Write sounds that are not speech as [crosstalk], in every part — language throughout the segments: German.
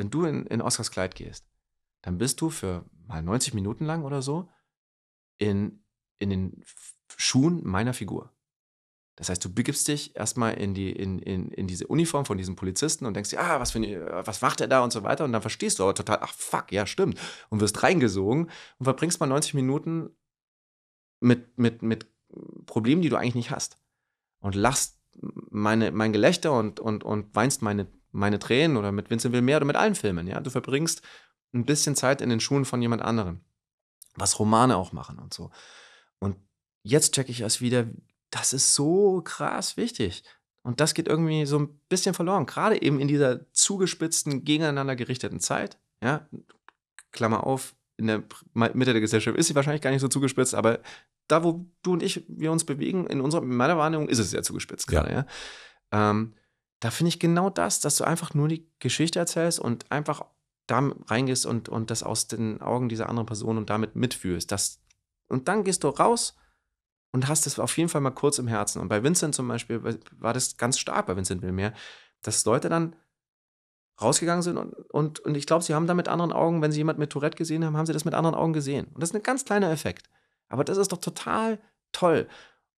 wenn du in, in Oscars Kleid gehst, dann bist du für mal 90 Minuten lang oder so in, in den Schuhen meiner Figur. Das heißt, du begibst dich erstmal in, die, in, in, in diese Uniform von diesem Polizisten und denkst dir, ah, was, für, was macht er da und so weiter. Und dann verstehst du aber total, ach fuck, ja, stimmt. Und wirst reingesogen und verbringst mal 90 Minuten mit, mit, mit Problemen, die du eigentlich nicht hast. Und lachst meine, mein Gelächter und, und, und weinst meine meine Tränen oder mit Vincent Will mehr oder mit allen Filmen. Ja? Du verbringst ein bisschen Zeit in den Schuhen von jemand anderem. Was Romane auch machen und so. Und jetzt checke ich erst wieder, das ist so krass wichtig. Und das geht irgendwie so ein bisschen verloren, gerade eben in dieser zugespitzten, gegeneinander gerichteten Zeit. Ja, Klammer auf, in der Mitte der Gesellschaft ist sie wahrscheinlich gar nicht so zugespitzt, aber da, wo du und ich wir uns bewegen, in unserer in meiner Wahrnehmung ist es sehr zugespitzt ja. gerade. Ja? Ähm, da finde ich genau das, dass du einfach nur die Geschichte erzählst und einfach da reingehst und, und das aus den Augen dieser anderen Person und damit mitfühlst. Das, und dann gehst du raus und hast es auf jeden Fall mal kurz im Herzen. Und bei Vincent zum Beispiel war das ganz stark bei Vincent Wilmer, dass Leute dann rausgegangen sind und, und, und ich glaube, sie haben da mit anderen Augen, wenn sie jemand mit Tourette gesehen haben, haben sie das mit anderen Augen gesehen. Und das ist ein ganz kleiner Effekt. Aber das ist doch total toll.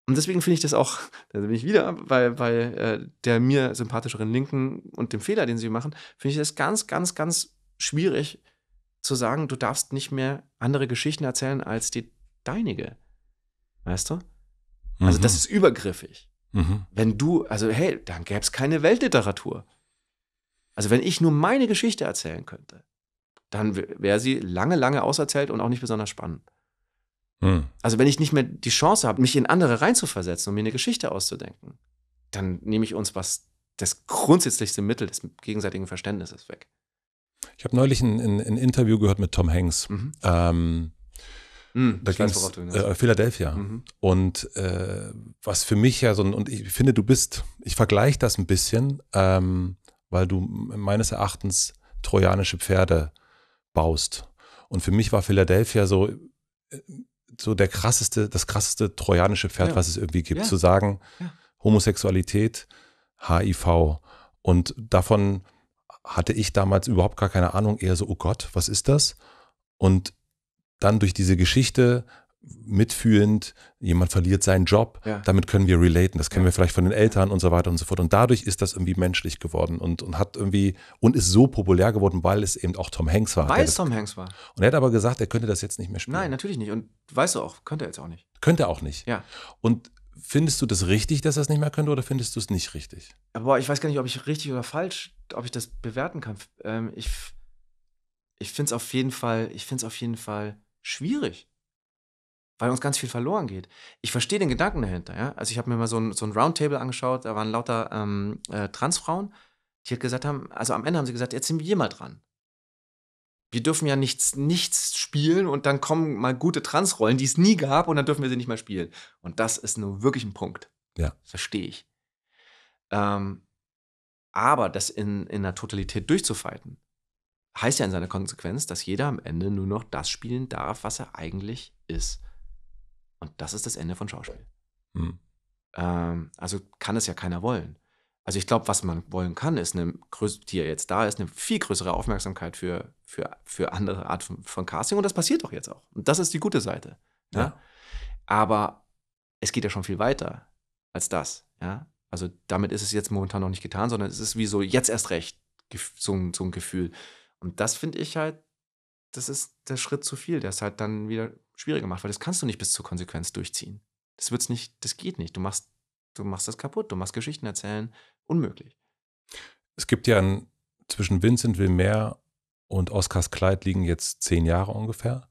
Und deswegen finde ich das auch, da bin ich wieder bei, bei äh, der mir sympathischeren Linken und dem Fehler, den sie machen, finde ich das ganz, ganz, ganz schwierig zu sagen, du darfst nicht mehr andere Geschichten erzählen als die deinige. Weißt du? Also mhm. das ist übergriffig. Mhm. Wenn du, also hey, dann gäbe es keine Weltliteratur. Also wenn ich nur meine Geschichte erzählen könnte, dann wäre sie lange, lange auserzählt und auch nicht besonders spannend. Hm. Also wenn ich nicht mehr die Chance habe, mich in andere reinzuversetzen und mir eine Geschichte auszudenken, dann nehme ich uns was das grundsätzlichste Mittel des gegenseitigen Verständnisses weg. Ich habe neulich ein, ein, ein, Interview gehört mit Tom Hanks. Mhm. Ähm, mhm, da ging es äh, Philadelphia. Mhm. Und äh, was für mich ja so und ich finde, du bist, ich vergleiche das ein bisschen, ähm, weil du meines Erachtens trojanische Pferde baust. Und für mich war Philadelphia so, äh, so der krasseste, das krasseste trojanische Pferd, ja. was es irgendwie gibt, ja. zu sagen, ja. Homosexualität, HIV. Und davon hatte ich damals überhaupt gar keine Ahnung, eher so, oh Gott, was ist das? Und dann durch diese Geschichte mitfühlend, jemand verliert seinen Job, ja. damit können wir relaten, das kennen ja. wir vielleicht von den Eltern und so weiter und so fort. Und dadurch ist das irgendwie menschlich geworden und, und hat irgendwie und ist so populär geworden, weil es eben auch Tom Hanks war. Weil es Tom Hanks war. Und er hat aber gesagt, er könnte das jetzt nicht mehr spielen. Nein, natürlich nicht. Und weißt du auch, könnte er jetzt auch nicht. Könnte er auch nicht. Ja. Und findest du das richtig, dass er es nicht mehr könnte oder findest du es nicht richtig? Aber ich weiß gar nicht, ob ich richtig oder falsch, ob ich das bewerten kann. Ähm, ich ich finde es auf jeden Fall, ich finde es auf jeden Fall schwierig weil uns ganz viel verloren geht. Ich verstehe den Gedanken dahinter. Ja? Also ich habe mir mal so ein, so ein Roundtable angeschaut, da waren lauter ähm, äh, Transfrauen, die halt gesagt haben, also am Ende haben sie gesagt, jetzt sind wir mal dran. Wir dürfen ja nichts, nichts spielen und dann kommen mal gute Transrollen, die es nie gab und dann dürfen wir sie nicht mehr spielen. Und das ist nur wirklich ein Punkt. Ja. Verstehe ich. Ähm, aber das in, in der Totalität durchzufalten, heißt ja in seiner Konsequenz, dass jeder am Ende nur noch das spielen darf, was er eigentlich ist. Und das ist das Ende von Schauspiel. Mhm. Ähm, also kann es ja keiner wollen. Also ich glaube, was man wollen kann, ist eine die ja jetzt da ist, eine viel größere Aufmerksamkeit für, für, für andere Art von, von Casting. Und das passiert doch jetzt auch. Und das ist die gute Seite. Ja. ja. Aber es geht ja schon viel weiter als das. Ja. Also damit ist es jetzt momentan noch nicht getan, sondern es ist wie so jetzt erst recht so so ein Gefühl. Und das finde ich halt, das ist der Schritt zu viel. Der ist halt dann wieder schwieriger macht, weil das kannst du nicht bis zur Konsequenz durchziehen. Das wird's nicht, das geht nicht. Du machst, du machst das kaputt, du machst Geschichten erzählen, unmöglich. Es gibt ja ein, zwischen Vincent Wilmer und Oscars Kleid liegen jetzt zehn Jahre ungefähr.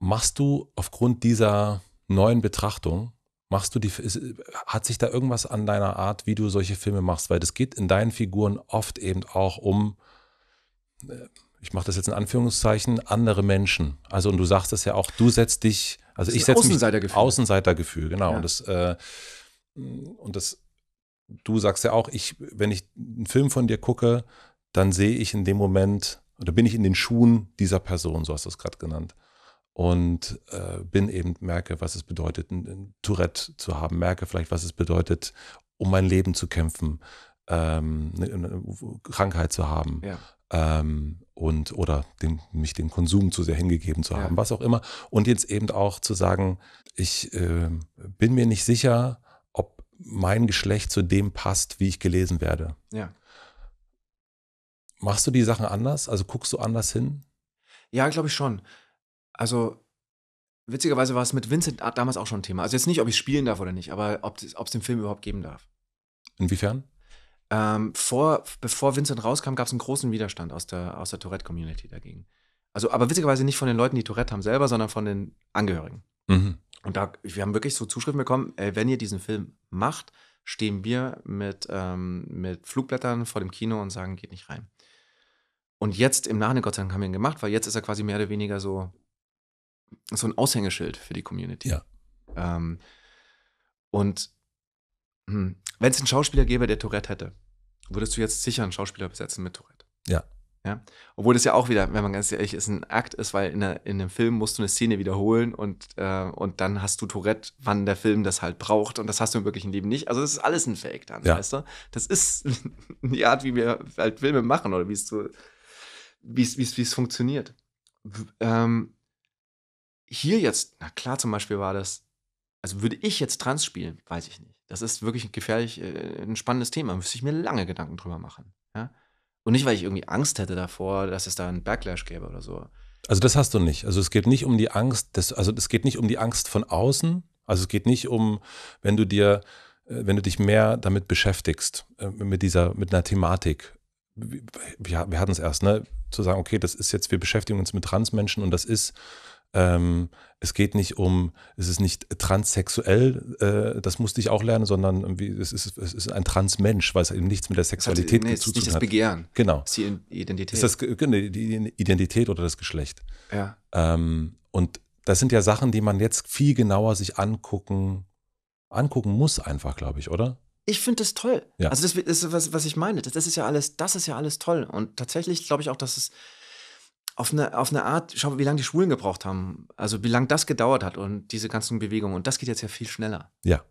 Machst du aufgrund dieser neuen Betrachtung, machst du die, ist, hat sich da irgendwas an deiner Art, wie du solche Filme machst? Weil das geht in deinen Figuren oft eben auch um äh, ich mache das jetzt in Anführungszeichen, andere Menschen. Also, und du sagst es ja auch, du setzt dich, also ich setze Außenseitergefühl. Außenseitergefühl, genau. Ja. Und das, äh, und das, du sagst ja auch, ich, wenn ich einen Film von dir gucke, dann sehe ich in dem Moment, oder bin ich in den Schuhen dieser Person, so hast du es gerade genannt. Und äh, bin eben, merke, was es bedeutet, ein Tourette zu haben, merke vielleicht, was es bedeutet, um mein Leben zu kämpfen, ähm, eine, eine ne, Krankheit zu haben. Ja ähm, und oder dem, mich dem Konsum zu sehr hingegeben zu haben, ja. was auch immer. Und jetzt eben auch zu sagen, ich äh, bin mir nicht sicher, ob mein Geschlecht zu dem passt, wie ich gelesen werde. Ja. Machst du die Sachen anders? Also guckst du anders hin? Ja, glaube ich schon. Also witzigerweise war es mit Vincent damals auch schon ein Thema. Also jetzt nicht, ob ich spielen darf oder nicht, aber ob es den Film überhaupt geben darf. Inwiefern? ähm, vor, bevor Vincent rauskam, gab es einen großen Widerstand aus der, aus der Tourette-Community dagegen. Also, aber witzigerweise nicht von den Leuten, die Tourette haben selber, sondern von den Angehörigen. Mhm. Und da, wir haben wirklich so Zuschriften bekommen, ey, wenn ihr diesen Film macht, stehen wir mit, ähm, mit Flugblättern vor dem Kino und sagen, geht nicht rein. Und jetzt im Nachhinein, Gott sei Dank, haben wir ihn gemacht, weil jetzt ist er quasi mehr oder weniger so, so ein Aushängeschild für die Community. Ja. Ähm, und hm. Wenn es einen Schauspieler gäbe, der Tourette hätte, würdest du jetzt sicher einen Schauspieler besetzen mit Tourette. Ja. ja? Obwohl das ja auch wieder, wenn man ganz ehrlich ist, ein Akt ist, weil in, einer, in einem Film musst du eine Szene wiederholen und, äh, und dann hast du Tourette, wann der Film das halt braucht und das hast du im wirklichen Leben nicht. Also das ist alles ein Fake dann, ja. weißt du? Das ist [laughs] die Art, wie wir halt Filme machen oder wie es so, wie es funktioniert. Ähm, hier jetzt, na klar, zum Beispiel war das, also würde ich jetzt Trans spielen, weiß ich nicht. Das ist wirklich gefährlich, äh, ein spannendes Thema. Müsste ich mir lange Gedanken drüber machen. Ja? Und nicht, weil ich irgendwie Angst hätte davor, dass es da einen Backlash gäbe oder so. Also das hast du nicht. Also es geht nicht um die Angst, des, also es geht nicht um die Angst von außen. Also es geht nicht um, wenn du dir, äh, wenn du dich mehr damit beschäftigst, äh, mit dieser, mit einer Thematik. Wir, wir hatten es erst, ne? Zu sagen, okay, das ist jetzt, wir beschäftigen uns mit Transmenschen und das ist ähm, es geht nicht um, es ist nicht transsexuell, äh, das musste ich auch lernen, sondern es, ist, es ist ein Transmensch, weil es eben nichts mit der Sexualität nee, zu tun hat. Nicht das Begehren. Genau. Ist die Identität. Ist das genau, die Identität oder das Geschlecht. Ja. Ähm, und das sind ja Sachen, die man jetzt viel genauer sich angucken, angucken muss, einfach, glaube ich, oder? Ich finde das toll. Ja. Also, das ist was, was ich meine. Das, das ist ja alles, das ist ja alles toll. Und tatsächlich glaube ich auch, dass es auf eine, auf eine Art, schau, wie lange die Schwulen gebraucht haben, also wie lange das gedauert hat und diese ganzen Bewegungen. Und das geht jetzt ja viel schneller. Ja.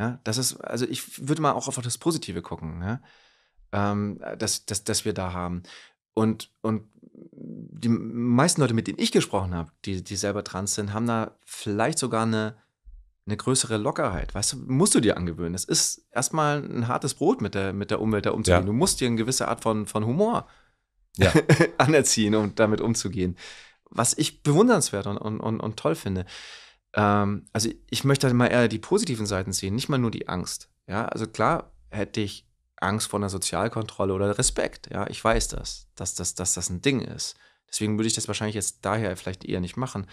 Ja, das ist, also ich würde mal auch auf das Positive gucken, ja? Ne? ähm, dass das, das wir da haben. Und, und die meisten Leute, mit denen ich gesprochen habe, die, die selber trans sind, haben da vielleicht sogar eine, eine größere Lockerheit. Weißt du, musst du dir angewöhnen. Es ist erstmal ein hartes Brot mit der, mit der Umwelt da umzugehen. Ja. Du musst dir eine gewisse Art von, von Humor ja. [laughs] anerziehen, um damit umzugehen. Was ich bewundernswert und, und, und toll finde. Ähm, also ich möchte halt mal eher die positiven Seiten sehen, nicht mal nur die Angst. Ja, also klar hätte ich Angst vor einer Sozialkontrolle oder Respekt. Ja, ich weiß das, dass, dass, dass das ein Ding ist. Deswegen würde ich das wahrscheinlich jetzt daher vielleicht eher nicht machen.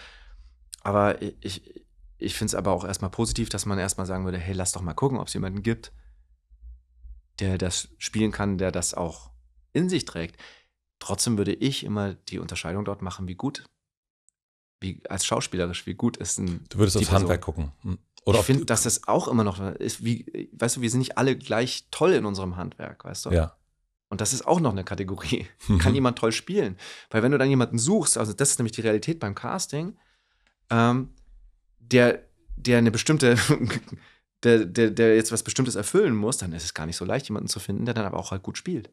Aber ich, ich finde es aber auch erstmal positiv, dass man erstmal sagen würde, hey, lass doch mal gucken, ob es jemanden gibt, der das spielen kann, der das auch in sich trägt. Trotzdem würde ich immer die Unterscheidung dort machen, wie gut, wie als schauspielerisch, wie gut ist ein. Du würdest aufs Handwerk gucken. Hm, oder ich finde, dass das auch immer noch äh, ist, wie, äh, weißt du, wir sind nicht alle gleich toll in unserem Handwerk, weißt du? Ja. Und das ist auch noch eine Kategorie. [laughs] Kann jemand toll spielen? Weil wenn du dann jemanden suchst, also das ist nämlich die Realität beim Casting, ähm, der, der eine bestimmte, [laughs] der, der, der jetzt was Bestimmtes erfüllen muss, dann ist es gar nicht so leicht, jemanden zu finden, der dann aber auch halt gut spielt.